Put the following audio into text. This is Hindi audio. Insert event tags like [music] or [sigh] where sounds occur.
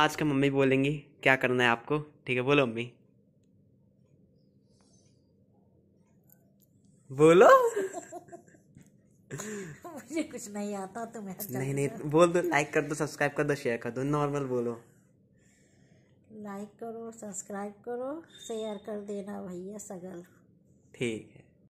आज का मम्मी बोलेंगी क्या करना है आपको ठीक है बोलो मम्मी बोलो [laughs] मुझे कुछ नहीं आता तो मैं नहीं नहीं बोल दो लाइक कर दो सब्सक्राइब कर दो शेयर कर दो नॉर्मल बोलो लाइक करो सब्सक्राइब करो शेयर कर देना भैया सगल ठीक है